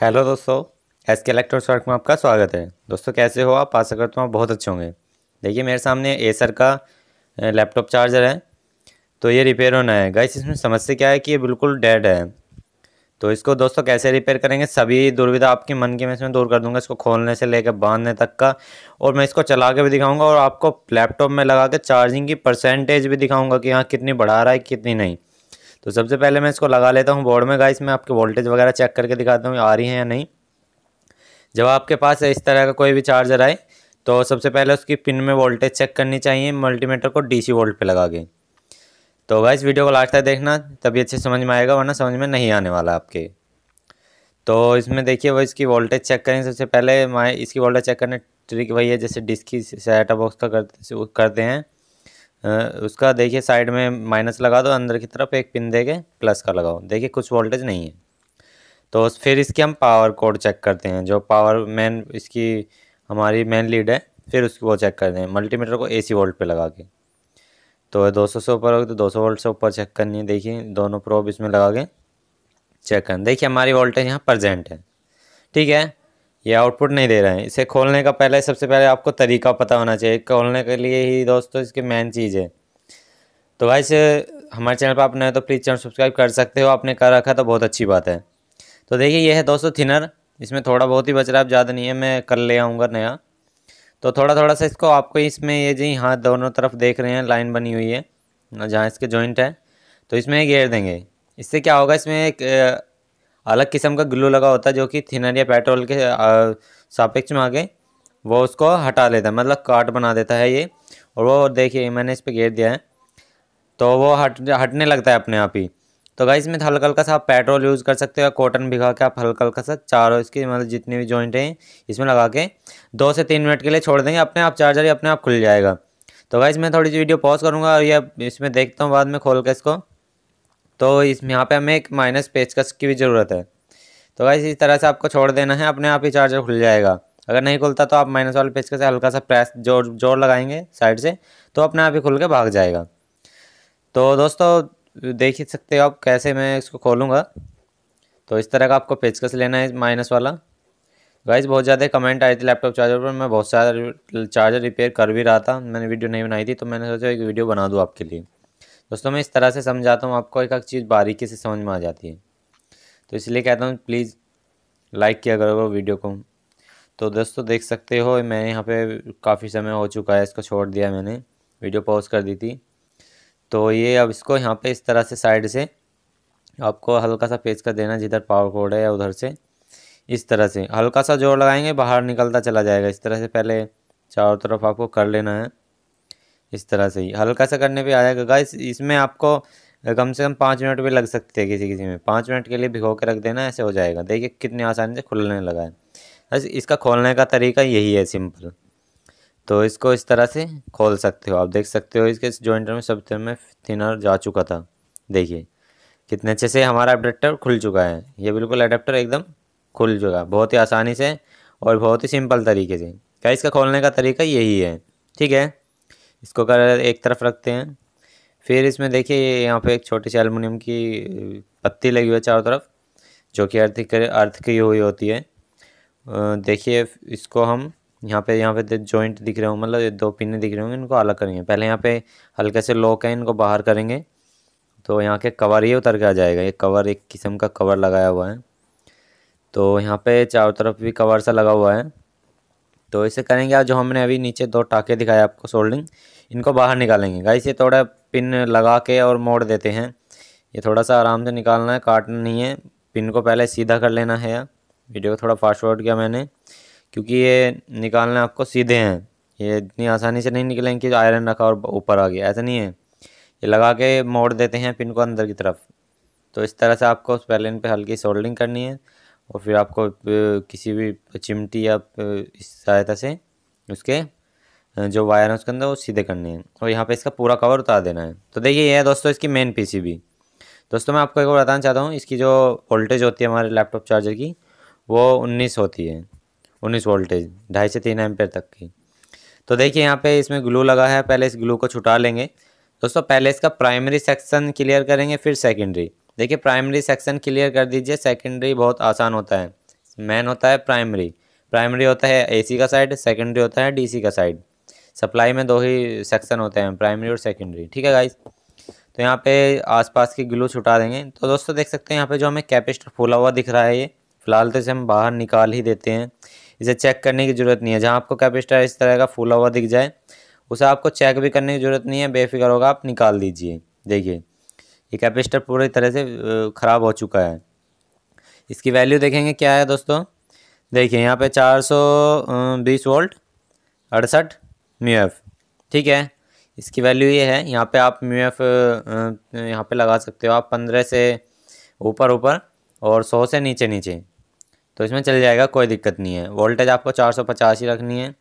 hello दोस्तों S के electronics work में आपका स्वागत है दोस्तों कैसे हो आप आशा करता हूँ आप बहुत अच्छे होंगे देखिए मेरे सामने एसर का लैपटॉप चार्जर है तो ये रिपेयर होना है गाइस इसमें समस्या क्या है कि ये बिल्कुल डेड है तो इसको दोस्तों कैसे रिपेयर करेंगे सभी दुर्विधा आपके मन के मैं इसमें दूर कर दूंगा इसको खोलने से लेकर बांधने तक का और मैं इसको चला के भी दिखाऊंगा और आपको लैपटॉप में लगा के चार्जिंग की परसेंटेज भी दिखाऊंगा कि हाँ कितनी बढ़ा रहा है कितनी नहीं तो सबसे पहले मैं इसको लगा लेता हूँ बोर्ड में गाइस मैं आपके वोल्टेज वगैरह चेक करके दिखाता हूँ आ रही है या नहीं जब आपके पास इस तरह का कोई भी चार्जर आए तो सबसे पहले उसकी पिन में वोल्टेज चेक करनी चाहिए मल्टीमीटर को सी वोल्ट पे लगा के तो गाइस वीडियो को लास्ट तक देखना तभी अच्छे समझ में आएगा वरना समझ में नहीं आने वाला आपके तो इसमें देखिए वो इसकी वोल्टेज चेक करें सबसे पहले माए इसकी वोल्टेज चेक करने ट्रिक वही है जैसे डिस्क की सेटअप बॉक्स का करते करते हैं उसका देखिए साइड में माइनस लगा दो अंदर की तरफ एक पिन दे के प्लस का लगाओ देखिए कुछ वोल्टेज नहीं है तो फिर इसके हम पावर कोड चेक करते हैं जो पावर मेन इसकी हमारी मेन लीड है फिर उसकी वो चेक करते हैं मल्टीमीटर को एसी वोल्ट पे लगा के तो 200 से ऊपर होगी तो 200 वोल्ट से ऊपर चेक करनी है देखिए दोनों प्रोब इसमें लगा के चेक करें देखिए हमारी वोल्टेज यहाँ प्रजेंट है ठीक है ये आउटपुट नहीं दे रहे हैं इसे खोलने का पहले सबसे पहले आपको तरीका पता होना चाहिए खोलने के लिए ही दोस्तों इसकी मेन चीज़ है तो भाई से हमारे चैनल पर आप नए तो प्लीज़ चैनल सब्सक्राइब कर सकते हो आपने कर रखा तो बहुत अच्छी बात है तो देखिए ये है दोस्तों थिनर इसमें थोड़ा बहुत ही बच रहा है ज़्यादा नहीं है मैं कल ले आऊँगा नया तो थोड़ा थोड़ा सा इसको आपको इसमें ये जी हाथ दोनों तरफ देख रहे हैं लाइन बनी हुई है जहाँ इसके जॉइंट है तो इसमें घेर देंगे इससे क्या होगा इसमें एक अलग किस्म का ग्लू लगा होता है जो कि थिनर या पेट्रोल के सापेक्ष में आगे वो उसको हटा लेता है मतलब काट बना देता है ये और वो देखिए मैंने इस पर घेर दिया है तो वो हट हटने लगता है अपने आप ही तो गाइस इसमें तो हल्का हल्का सा आप पेट्रोल यूज़ कर सकते हो कॉटन भिगा के आप हल्का हल्का सा चारों इसके मतलब जितने भी जॉइंट हैं इसमें लगा के दो से तीन मिनट के लिए छोड़ देंगे अपने आप चार्जर ही अपने आप खुल जाएगा तो गाइस मैं थोड़ी सी वीडियो पॉज करूँगा और यह इसमें देखता हूँ बाद में खोल के इसको तो इस यहाँ पे हमें एक माइनस पेचकस की भी ज़रूरत है तो गाइस इस तरह से आपको छोड़ देना है अपने आप ही चार्जर खुल जाएगा अगर नहीं खुलता तो आप माइनस वाले पेचकस से हल्का सा प्रेस जोर जोर लगाएंगे साइड से तो अपने आप ही खुल के भाग जाएगा तो दोस्तों देख ही सकते हो आप कैसे मैं इसको खोलूँगा तो इस तरह का आपको पेचकस लेना है माइनस वाला गाइज बहुत ज़्यादा कमेंट आई थी लैपटॉप चार्जर पर मैं बहुत सारा चार्जर रिपेयर कर भी रहा था मैंने वीडियो नहीं बनाई थी तो मैंने सोचा एक वीडियो बना दूँ आपके लिए दोस्तों मैं इस तरह से समझाता हूँ आपको एक एक चीज़ बारीकी से समझ में आ जाती है तो इसलिए कहता हूँ प्लीज़ लाइक किया करो वीडियो को तो दोस्तों देख सकते हो मैंने यहाँ पे काफ़ी समय हो चुका है इसको छोड़ दिया मैंने वीडियो पॉज कर दी थी तो ये अब इसको यहाँ पे इस तरह से साइड से आपको हल्का सा पेच कर देना जिधर पावर कोड है या उधर से इस तरह से हल्का सा जोर लगाएंगे बाहर निकलता चला जाएगा इस तरह से पहले चारों तरफ आपको कर लेना है इस तरह से ही हल्का सा करने पे आ जाएगा गाइस इसमें आपको कम से कम पाँच मिनट भी लग सकते हैं किसी किसी में पाँच मिनट के लिए भिगो के रख देना ऐसे हो जाएगा देखिए कितनी आसानी से खुलने लगा है बस इसका खोलने का तरीका यही है सिंपल तो इसको इस तरह से खोल सकते हो आप देख सकते हो इसके जॉइंटर में सब तरह में थिनर जा चुका था देखिए कितने अच्छे से हमारा अडेप्टर खुल चुका है ये बिल्कुल अडेप्टर एकदम खुल चुका है बहुत ही आसानी से और बहुत ही सिंपल तरीके से क्या इसका खोलने का तरीका यही है ठीक है इसको अगर एक तरफ रखते हैं फिर इसमें देखिए यहाँ पे एक छोटी सी एलमिनियम की पत्ती लगी हुई है चारों तरफ जो कि अर्थ अर्थ की हुई होती है देखिए इसको हम यहाँ पे यहाँ पे जॉइंट दिख रहे हो मतलब ये दो पिने दिख रहे होंगे इनको अलग करेंगे पहले यहाँ पे हल्के से लॉक है इनको बाहर करेंगे तो यहाँ के कवर ये उतर के आ जाएगा ये कवर एक किस्म का कवर लगाया हुआ है तो यहाँ पे चारों तरफ भी कवर सा लगा हुआ है तो इसे करेंगे आप जो हमने अभी नीचे दो टाके दिखाए आपको सोल्डिंग इनको बाहर निकालेंगे गाइस ये थोड़ा पिन लगा के और मोड़ देते हैं ये थोड़ा सा आराम से निकालना है काटना नहीं है पिन को पहले सीधा कर लेना है वीडियो को थोड़ा फास्ट फॉरवर्ड किया मैंने क्योंकि ये निकालना आपको सीधे हैं ये इतनी आसानी से नहीं निकलेंगे कि आयरन रखा और ऊपर आ गया ऐसा नहीं है ये लगा के मोड़ देते हैं पिन को अंदर की तरफ तो इस तरह से आपको उस इन पर हल्की सोल्डिंग करनी है और फिर आपको किसी भी चिमटी या इस सहायता से उसके जो वायर है उसके अंदर वो सीधे करने हैं और यहाँ पे इसका पूरा कवर उतार देना है तो देखिए यह है दोस्तों इसकी मेन पीसीबी दोस्तों मैं आपको एक बार बताना चाहता हूँ इसकी जो वोल्टेज होती है हमारे लैपटॉप चार्जर की वो उन्नीस होती है उन्नीस वोल्टेज ढाई से तीन एम तक की तो देखिए यहाँ पे इसमें ग्लू लगा है पहले इस ग्लू को छुटा लेंगे दोस्तों पहले इसका प्राइमरी सेक्शन क्लियर करेंगे फिर सेकेंडरी देखिए प्राइमरी सेक्शन क्लियर कर दीजिए सेकेंडरी बहुत आसान होता है मेन होता है प्राइमरी प्राइमरी होता है एसी का साइड सेकेंडरी होता है डीसी का साइड सप्लाई में दो ही सेक्शन होते हैं प्राइमरी और सेकेंडरी ठीक है गाइस तो यहाँ पे आसपास की ग्लू छुटा देंगे तो दोस्तों देख सकते हैं यहाँ पे जो हमें कैपेसिटर फूला हुआ दिख रहा है ये फ़िलहाल तो इसे हम बाहर निकाल ही देते हैं इसे चेक करने की ज़रूरत नहीं है जहाँ आपको कैपेसिटर इस तरह का फूला हुआ दिख जाए उसे आपको चेक भी करने की ज़रूरत नहीं है बेफिक्र होगा आप निकाल दीजिए देखिए ये कैपेसिटर पूरी तरह से ख़राब हो चुका है इसकी वैल्यू देखेंगे क्या है दोस्तों देखिए यहाँ पे 420 वोल्ट अड़सठ म्यू एफ ठीक है इसकी वैल्यू ये है यहाँ पे आप म्यू एफ यहाँ पे लगा सकते हो आप पंद्रह से ऊपर ऊपर और सौ से नीचे नीचे तो इसमें चल जाएगा कोई दिक्कत नहीं है वोल्टेज आपको चार सौ पचास ही रखनी है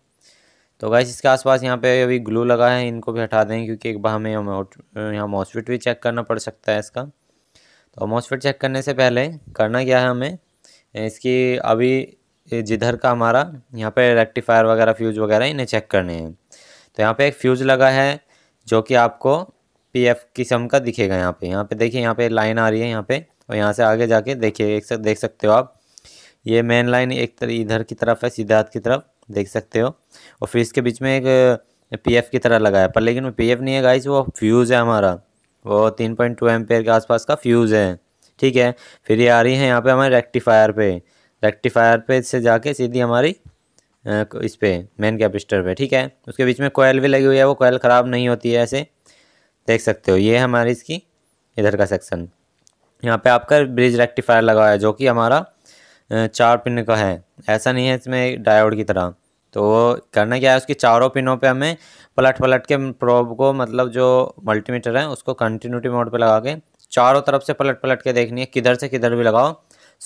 तो गाइस इसके आसपास यहाँ पे अभी ग्लू लगा है इनको भी हटा दें क्योंकि एक बार हमें यहाँ मॉसफिट भी चेक करना पड़ सकता है इसका तो मॉसफिट चेक करने से पहले करना क्या है हमें इसकी अभी जिधर का हमारा यहाँ पे रेक्टिफायर वगैरह फ्यूज वगैरह इन्हें चेक करने हैं तो यहाँ पे एक फ्यूज लगा है जो कि आपको पी एफ किस्म का दिखेगा यहाँ पर यहाँ पर देखिए यहाँ पर लाइन आ रही है यहाँ पर और यहाँ से आगे जाके देखिए देख सकते हो आप ये मेन लाइन एक तरह इधर की तरफ है सीधे हाथ की तरफ देख सकते हो और फिर इसके बीच में एक पीएफ की तरह लगाया पर लेकिन वो पीएफ नहीं है गाइस वो फ्यूज़ है हमारा वो तीन पॉइंट टू एम्पेयर के आसपास का फ्यूज़ है ठीक है फिर ये आ रही है यहाँ पे हमारे रेक्टिफायर पे रेक्टिफायर पे से जाके सीधी हमारी इस पर मेन कैपिस्टर पे ठीक है उसके बीच में कोयल भी लगी हुई है वो कोयल ख़राब नहीं होती है ऐसे देख सकते हो ये है हमारी इसकी इधर का सेक्शन यहाँ पर आपका ब्रिज रेक्टिफायर लगाया है जो कि हमारा चार पिन का है ऐसा नहीं है इसमें डायोड की तरह तो करना क्या है उसकी चारों पिनों पे हमें पलट पलट के प्रोब को मतलब जो मल्टीमीटर है उसको कंटिन्यूटी मोड पे लगा के चारों तरफ से पलट पलट के देखनी है किधर से किधर भी लगाओ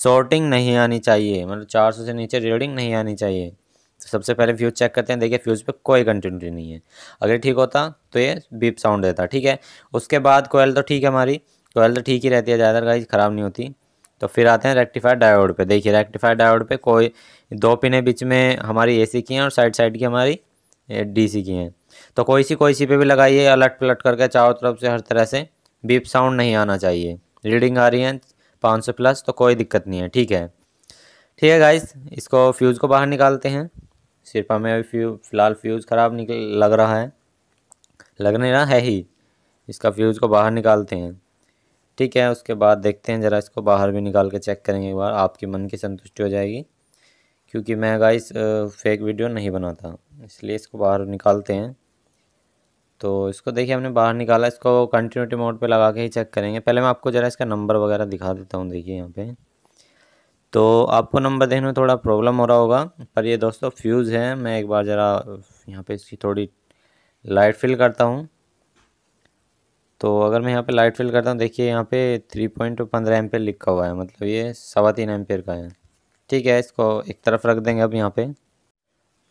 शॉर्टिंग नहीं आनी चाहिए मतलब चार सौ से नीचे रीडिंग नहीं आनी चाहिए तो सबसे पहले फ्यूज़ चेक करते हैं देखिए फ्यूज़ पे कोई कंटिन्यूटी नहीं है अगर ठीक होता तो ये बीप साउंड देता ठीक है उसके बाद कोयल तो ठीक है हमारी कोयल तो ठीक ही रहती है ज़्यादातर गाड़ी ख़राब नहीं होती तो फिर आते हैं रेक्टिफायर डायोड पे देखिए रेक्टिफायर डायोड पे कोई दो पिने बीच में हमारी एसी की हैं और साइड साइड की हमारी डीसी की हैं तो कोई सी कोई सी पे भी लगाइए अलट पलट करके चारों तरफ से हर तरह से बीप साउंड नहीं आना चाहिए रीडिंग आ रही है पाँच सौ प्लस तो कोई दिक्कत नहीं है ठीक है ठीक है गाइस इसको फ्यूज़ को बाहर निकालते हैं सिर्फ हमें अभी फ्यू फ़िलहाल फ्यूज़ ख़राब निकल लग रहा है लग नहीं रहा है ही इसका फ्यूज़ को बाहर निकालते हैं ठीक है उसके बाद देखते हैं ज़रा इसको बाहर भी निकाल के चेक करेंगे एक बार आपके मन की संतुष्टि हो जाएगी क्योंकि मैं गाइस फेक वीडियो नहीं बनाता इसलिए इसको बाहर निकालते हैं तो इसको देखिए हमने बाहर निकाला इसको कंटिन्यूटी मोड पे लगा के ही चेक करेंगे पहले मैं आपको ज़रा इसका नंबर वगैरह दिखा देता हूँ देखिए यहाँ पे तो आपको नंबर देखने में थोड़ा प्रॉब्लम हो रहा होगा पर ये दोस्तों फ्यूज़ है मैं एक बार ज़रा यहाँ पर इसकी थोड़ी लाइट फिल करता हूँ तो अगर मैं यहाँ पे लाइट फिल करता हूँ देखिए यहाँ पे थ्री पॉइंट पंद्रह एम लिखा हुआ है मतलब ये सवा तीन एम का है ठीक है इसको एक तरफ रख देंगे अब यहाँ पे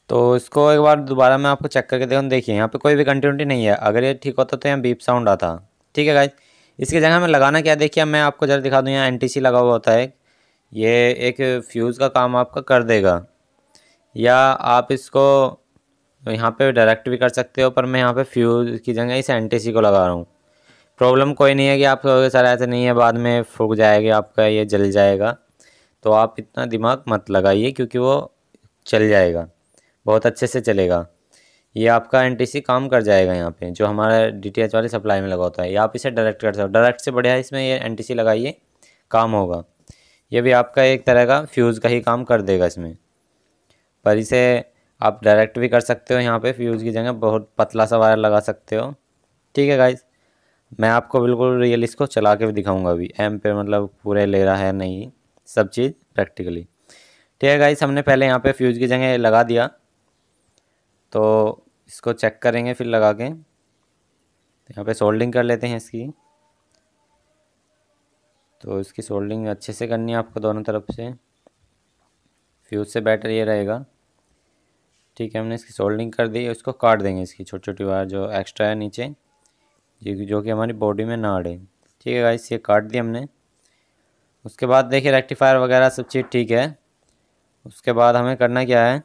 तो इसको एक बार दोबारा मैं आपको चेक करके देखूँ देखिए यहाँ पे कोई भी कंटिन्यूटी नहीं है अगर ये ठीक होता तो यहाँ बीप साउंड आता ठीक है गाइज इसकी जगह हमें लगाना क्या देखिए मैं आपको ज़रा दिखा दूँ यहाँ एन लगा हुआ होता है ये एक फ्यूज़ का काम आपका कर देगा या आप इसको यहाँ पे डायरेक्ट भी कर सकते हो पर मैं यहाँ पे फ्यूज़ की जगह इस एन को लगा रहा हूँ प्रॉब्लम कोई नहीं है कि आप कहोगे सर ऐसे नहीं है बाद में फूक जाएगा आपका ये जल जाएगा तो आप इतना दिमाग मत लगाइए क्योंकि वो चल जाएगा बहुत अच्छे से चलेगा ये आपका एनटीसी काम कर जाएगा यहाँ पे जो हमारा डीटीएच वाले सप्लाई में लगा होता है या आप इसे डायरेक्ट कर सकते हो डायरेक्ट से बढ़िया इसमें ये एन लगाइए काम होगा ये भी आपका एक तरह का फ्यूज़ का ही काम कर देगा इसमें पर इसे आप डायरेक्ट भी कर सकते हो यहाँ पे फ्यूज़ की जगह बहुत पतला सा वायर लगा सकते हो ठीक है गाइज़ मैं आपको बिल्कुल रियल इसको चला के भी दिखाऊंगा अभी एम पे मतलब पूरे ले रहा है नहीं सब चीज़ प्रैक्टिकली ठीक है गाइस हमने पहले यहाँ पे फ्यूज़ की जगह लगा दिया तो इसको चेक करेंगे फिर लगा के तो यहाँ पे सोल्डिंग कर लेते हैं इसकी तो इसकी सोल्डिंग अच्छे से करनी है आपको दोनों तरफ से फ्यूज़ से बेटर ये रहेगा ठीक है हमने इसकी सोल्डिंग कर दी उसको काट देंगे इसकी छोटी छोटी वायर जो एक्स्ट्रा है नीचे जो जो कि हमारी बॉडी में ना अड़े ठीक है गाइस ये काट दिया हमने उसके बाद देखिए रेक्टिफायर वगैरह सब चीज़ ठीक है उसके बाद हमें करना क्या है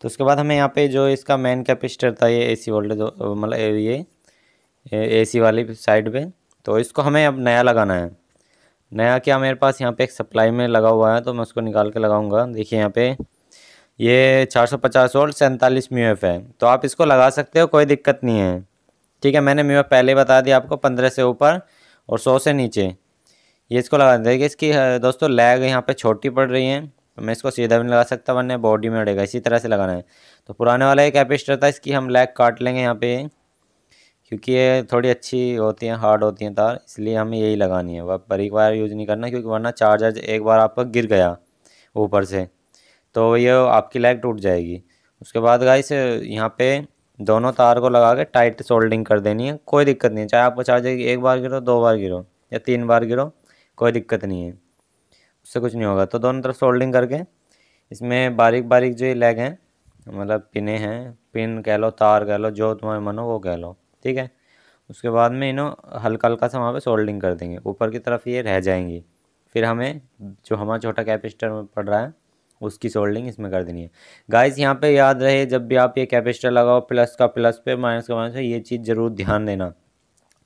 तो उसके बाद हमें यहाँ पे जो इसका मेन कैपेसिटर था ये एसी वोल्टेज मतलब ये एसी वाली साइड पे तो इसको हमें अब नया लगाना है नया क्या मेरे पास यहाँ पे एक सप्लाई में लगा हुआ है तो मैं उसको निकाल के लगाऊंगा देखिए यहाँ पे ये 450 सौ पचास वोल्ट सैंतालीस म्यू एफ है तो आप इसको लगा सकते हो कोई दिक्कत नहीं है ठीक है मैंने मेवा पहले बता दिया आपको पंद्रह से ऊपर और सौ से नीचे ये इसको लगा देखिए इसकी दोस्तों लैग यहाँ पे छोटी पड़ रही है तो मैं इसको सीधा भी नहीं लगा सकता वरना बॉडी में उड़ेगा इसी तरह से लगाना है तो पुराने वाला एक एपिस्टर था इसकी हम लैग काट लेंगे यहाँ पे क्योंकि ये थोड़ी अच्छी होती हैं हार्ड होती हैं तार इसलिए हमें यही लगानी है वह बारीक वायर यूज़ नहीं करना क्योंकि वरना चार्जर एक बार आपका गिर गया ऊपर से तो ये आपकी लैग टूट जाएगी उसके बाद गाइस यहाँ पे दोनों तार को लगा के टाइट सोल्डिंग कर देनी है कोई दिक्कत नहीं है चाहे आपको चार्जर एक बार गिरो दो बार गिरो या तीन बार गिरो कोई दिक्कत नहीं है उससे कुछ नहीं होगा तो दोनों तरफ सोल्डिंग करके इसमें बारीक बारीक जो लेग हैं मतलब पिने हैं पिन कह लो तार कह लो जो तुम्हारे मन हो वो कह लो ठीक है उसके बाद में इन्हों हल्का हल्का सा वहाँ पे सोल्डिंग कर देंगे ऊपर की तरफ ये रह जाएंगी फिर हमें जो हमारा छोटा कैपेसिटर में पड़ रहा है उसकी सोल्डिंग इसमें कर देनी है गाइस यहाँ पे याद रहे जब भी आप ये कैपेसिटर लगाओ प्लस का प्लस पे माइनस का माइनस पे ये चीज़ ज़रूर ध्यान देना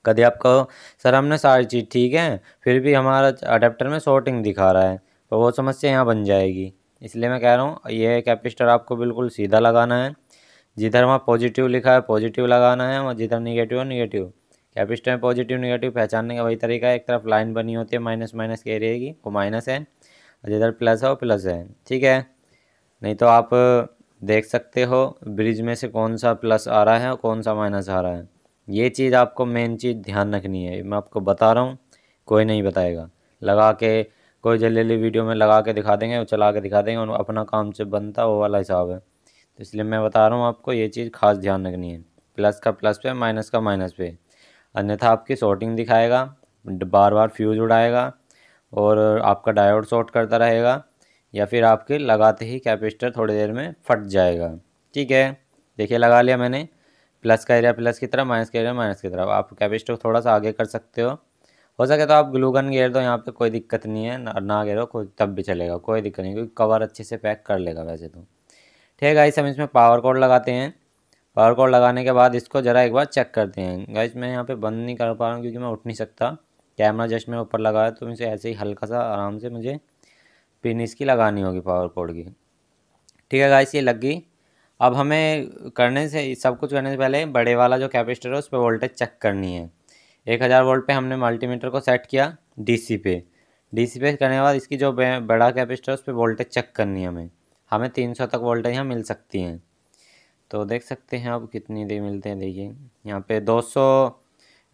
कभी आप कहो सर हमने सारी चीज़ ठीक है फिर भी हमारा अडेप्टर में शॉर्टिंग दिखा रहा है तो वो समस्या यहाँ बन जाएगी इसलिए मैं कह रहा हूँ ये कैपेसिटर आपको बिल्कुल सीधा लगाना है जिधर वहाँ पॉजिटिव लिखा है पॉजिटिव लगाना है और जिधर निगेटिव है निगेटिव कैपेसिटर में पॉजिटिव निगेटिव पहचानने का वही तरीका है एक तरफ लाइन बनी होती है माइनस माइनस के एरिए की वो माइनस है और इधर प्लस है और प्लस है ठीक है नहीं तो आप देख सकते हो ब्रिज में से कौन सा प्लस आ रहा है और कौन सा माइनस आ रहा है ये चीज़ आपको मेन चीज़ ध्यान रखनी है मैं आपको बता रहा हूँ कोई नहीं बताएगा लगा के कोई जल्दी वीडियो में लगा के दिखा देंगे और चला के दिखा देंगे और अपना काम से बनता वो वाला हिसाब है तो इसलिए मैं बता रहा हूँ आपको ये चीज़ खास ध्यान रखनी है प्लस का प्लस पे माइनस का माइनस पे अन्यथा आपकी शॉर्टिंग दिखाएगा बार बार फ्यूज़ उड़ाएगा और आपका डायोड शॉर्ट करता रहेगा या फिर आपके लगाते ही कैपेसिटर थोड़ी देर में फट जाएगा ठीक है देखिए लगा लिया मैंने प्लस का एरिया प्लस की तरफ माइनस का एरिया माइनस की तरफ आप कैपेसिटर थोड़ा सा आगे कर सकते हो हो सके तो आप ग्लूगन घेर दो यहाँ पे कोई दिक्कत नहीं है ना, ना घेरो कोई तब भी चलेगा कोई दिक्कत नहीं क्योंकि कवर अच्छे से पैक कर लेगा वैसे तो ठीक है गाइस हम इसमें पावर कोड लगाते हैं पावर कोड लगाने के बाद इसको ज़रा एक बार चेक करते हैं गाइस मैं यहाँ पर बंद नहीं कर पा रहा हूँ क्योंकि मैं उठ नहीं सकता कैमरा जस्ट मैं ऊपर लगाया तो इसे ऐसे ही हल्का सा आराम से मुझे पिन इसकी लगानी होगी पावर कोड की ठीक है गाइस ये लग गई अब हमें करने से सब कुछ करने से पहले बड़े वाला जो कैपेसिटर है उस पर वोल्टेज चेक करनी है एक हज़ार वोल्ट पे हमने मल्टीमीटर को सेट किया डीसी पे डीसी पे करने के बाद इसकी जो बड़ा कैपेसिटर है उस पर वोल्टेज चेक करनी है हमें हमें तीन सौ तक वोल्टेज यहाँ मिल सकती हैं तो देख सकते हैं अब कितनी देर मिलते हैं देखिए यहाँ पे दो सौ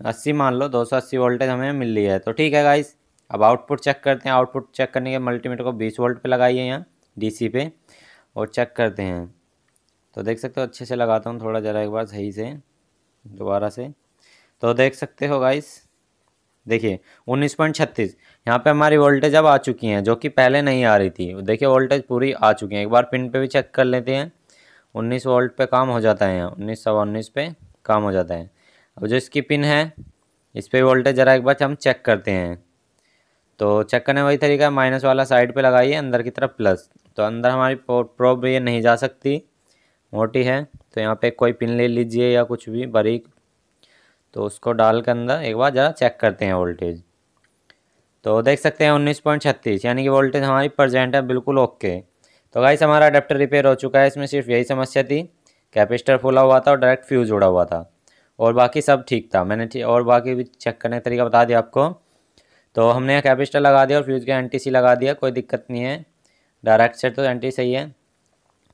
अस्सी मान लो दो सौ अस्सी वोल्टेज हमें मिल रही है तो ठीक है गाइस अब आउटपुट चेक करते हैं आउटपुट चेक करने के मल्टीमीटर को बीस वोल्ट पे लगाइए यहाँ डीसी पे और चेक करते हैं तो देख सकते हो अच्छे से लगाता हूँ थोड़ा ज़रा एक बार सही से दोबारा से तो देख सकते हो गाइस देखिए उन्नीस पॉइंट छत्तीस यहाँ पर हमारी वोल्टेज अब आ चुकी हैं जो कि पहले नहीं आ रही थी देखिए वोल्टेज पूरी आ चुकी है एक बार पिन पे भी चेक कर लेते हैं उन्नीस वोल्ट पे काम हो जाता है यहाँ उन्नीस सवा उन्नीस पे काम हो जाता है अब जो इसकी पिन है इस पर वोल्टेज ज़रा एक बार हम चेक करते हैं तो चेक करने वही तरीका माइनस वाला साइड पे लगाइए अंदर की तरफ प्लस तो अंदर हमारी प्रोब ये नहीं जा सकती मोटी है तो यहाँ पे कोई पिन ले लीजिए या कुछ भी बारीक तो उसको डाल के अंदर एक बार ज़रा चेक करते हैं वोल्टेज तो देख सकते हैं उन्नीस पॉइंट छत्तीस यानी कि वोल्टेज हमारी प्रजेंट है बिल्कुल ओके तो गाइस हमारा अडेप्टर रिपेयर हो चुका है इसमें सिर्फ यही समस्या थी कैपेसिटर फूला हुआ था और डायरेक्ट फ्यूज़ जुड़ा हुआ था और बाकी सब ठीक था मैंने और बाकी भी चेक करने का तरीका बता दिया आपको तो हमने कैपिस्टर लगा दिया और फ्यूज़ का सी लगा दिया कोई दिक्कत नहीं है डायरेक्ट सेट तो एंटी सही है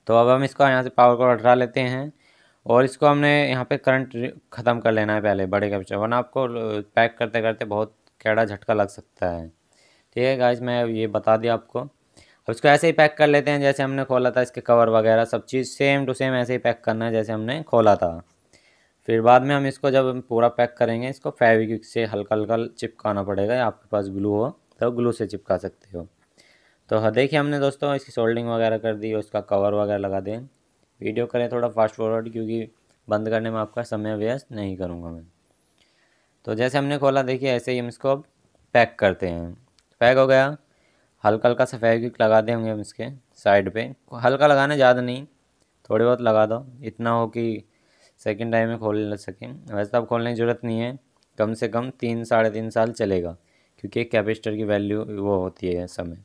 तो अब हम इसको यहाँ से पावर को हटा लेते हैं और इसको हमने यहाँ पे करंट ख़त्म कर लेना है पहले बड़े कैपिस्टर वरना आपको पैक करते करते बहुत कैड़ा झटका लग सकता है ठीक है गाइज मैं ये बता दिया आपको अब इसको ऐसे ही पैक कर लेते हैं जैसे हमने खोला था इसके कवर वगैरह सब चीज़ सेम टू सेम ऐसे ही पैक करना है जैसे हमने खोला था फिर बाद में हम इसको जब पूरा पैक करेंगे इसको फेविक से हल्का हल्का चिपकाना पड़ेगा या आपके पास ग्लू हो तो ग्लू से चिपका सकते हो तो हाँ, देखिए हमने दोस्तों इसकी सोल्डिंग वगैरह कर दी उसका कवर वगैरह लगा दें वीडियो करें थोड़ा फास्ट फॉरवर्ड क्योंकि बंद करने में आपका समय व्यस्त नहीं करूँगा मैं तो जैसे हमने खोला देखिए ऐसे ही हम इसको अब पैक करते हैं पैक हो गया हल्का हल्का सा फेविक लगा दें होंगे हम इसके साइड पर हल्का लगाना ज़्यादा नहीं थोड़ी बहुत लगा दो इतना हो कि सेकेंड टाइम में खोल सकें वैसे आप तो खोलने की ज़रूरत नहीं है कम से कम तीन साढ़े तीन साल चलेगा क्योंकि कैपेसिटर की वैल्यू वो होती है समय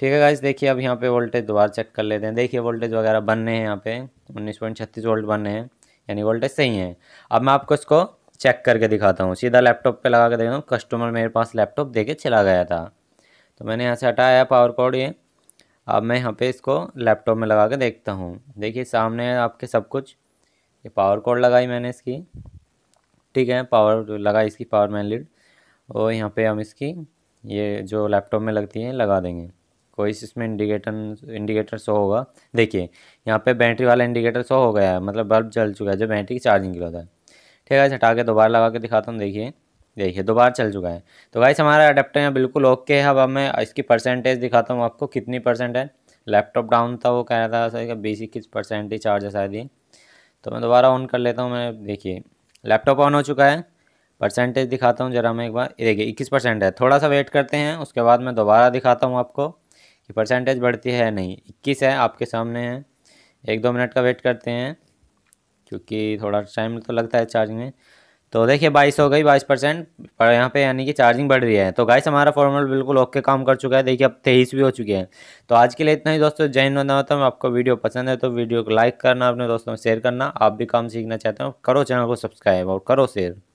ठीक है गाइस देखिए अब यहाँ पे वोल्टेज दोबारा चेक कर लेते हैं देखिए वोल्टेज वगैरह बनने हैं यहाँ पे उन्नीस पॉइंट छत्तीस वोल्ट बनने हैं यानी वोल्टेज सही है अब मैं आपको इसको चेक करके दिखाता हूँ सीधा लैपटॉप पर लगा के देखता हूँ कस्टमर मेरे पास लैपटॉप दे के चला गया था तो मैंने यहाँ से हटाया पावर कॉर्ड ये अब मैं यहाँ पे इसको लैपटॉप में लगा के देखता हूँ देखिए सामने आपके सब कुछ ये पावर कॉर्ड लगाई मैंने इसकी ठीक है पावर लगाई इसकी पावर मैन लीड और यहाँ पे हम इसकी ये जो लैपटॉप में लगती है लगा देंगे कोई इसमें इंडिकेटर इंडिकेटर शो होगा देखिए यहाँ पे बैटरी वाला इंडिकेटर शो हो गया है मतलब बल्ब जल चुका है जो बैटरी की चार्जिंग की होता है ठीक है हटा के दोबारा लगा के दिखाता हूँ देखिए देखिए दोबारा चल चुका है तो गाइस हमारा अडेप्टर यहाँ बिल्कुल ओके है अब मैं इसकी परसेंटेज दिखाता हूँ आपको कितनी परसेंट है लैपटॉप डाउन था वो कह रहा था बीस इक्कीस परसेंट ही चार्ज है शायद तो मैं दोबारा ऑन कर लेता हूँ मैं देखिए लैपटॉप ऑन हो चुका है परसेंटेज दिखाता हूँ ज़रा मैं एक बार देखिए इक्कीस परसेंट है थोड़ा सा वेट करते हैं उसके बाद मैं दोबारा दिखाता हूँ आपको कि परसेंटेज बढ़ती है नहीं इक्कीस है आपके सामने है एक दो मिनट का वेट करते हैं क्योंकि थोड़ा टाइम तो लगता है चार्ज में तो देखिए बाईस हो गई बाईस परसेंट पर यहाँ पे यानी कि चार्जिंग बढ़ रही है तो गाइस हमारा फॉर्मूला बिल्कुल ओके काम कर चुका है देखिए अब तेईस भी हो चुके हैं तो आज के लिए इतना ही दोस्तों जय हिंद होता मातरम आपको वीडियो पसंद है तो वीडियो को लाइक करना अपने दोस्तों में शेयर करना आप भी काम सीखना चाहते हो करो चैनल को सब्सक्राइब और करो शेयर